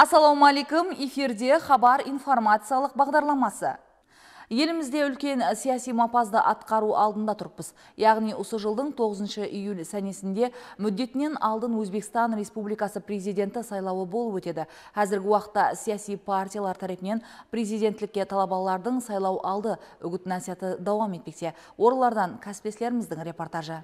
алейкум эфирде хабар информациялық бағдарламасы елімізде үлкен саяси мапазды атқару алдында тұрпыз яғни осы жылдың 9 июль сәнесінде мүддетінен алдын өзбекстан республикасы президенті сайлауы болып өтеді қазіргі уақытта саяси партиялар тарапынан президентлікке талабалардың сайлау алды үгіт насихаты дауам етпекте Орылардан кәсіптестеріміздің репортажы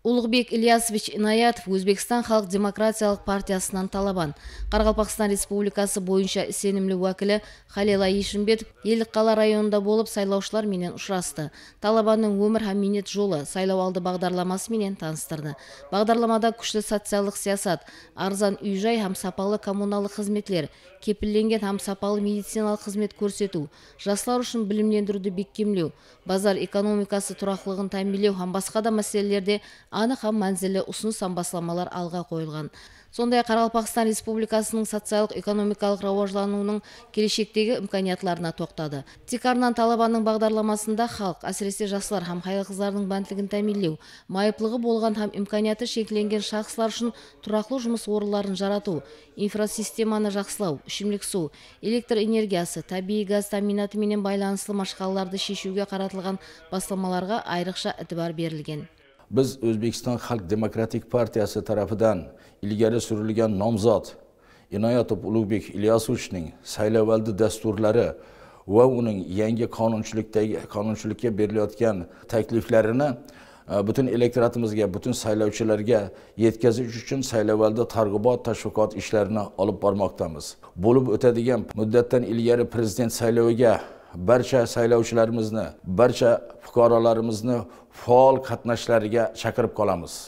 Улуғбек Ильясович Инаятов Өзбекстан халық демократиялық партиясынан талабан. Қарғалпақстан Республикасы бойынша сенімлі уәкілі Халила Ешімбетов елік қала районында болып сайлаушылар менен ұшырасты. Талабанның өмір хаминет жолы сайлау алды бағдарламасы менен таныстырды. Бағдарламада күшті социалық саясат, арзан үйжай һәм сапалы коммуналдық қызметлер, кепілленген һәм сапалы медициналық қызмет көрсету, жастар үшін білімдендіруді бекемлеу, базар экономикасы тұрақтылығын тәмбелеу һәм басқа да мәселелерде анық һәм мәнзілі ұсыныс басыламалар алға қойылған сондай ақ республикасының социалдық экономикалық рауажлануының келешектегі үмкәниятларына тоқтады тикарнан талабанның бағдарламасында халық әсіресе жасылар һәм қызларының бәнтілігін тәмелеу, майыплығы болған һәм имканияты шектелген шақсылар үшін тұрақлы жұмыс орындарын жарату инфрасистеманы жақсылау үшімлік су электр энергиясы табиғи газ таминаты менен байланыслы шешуге қаратылған басламаларға айрықша этибар берілген biz o'zbekiston xalq demokratik partiyasi tarafidan ilgari surilgan nomzod inoyatov ulug'bek ilyosovichning saylovoldi dasturlari va uning yangi qonunchilikdagi qonunchilikka berilayotgan takliflarini e, butun elektoratimizga butun saylovchilarga yetkazish uchun saylovoldi targ'ibot tashviqot ishlarini olib bormoqdamiz bo'lib o'tadigan muddatdan ilgari prezident sayloviga barcha saylovchilarimizni barcha fuqarolarimizni faol qatnashishlariga chaqirib qolamiz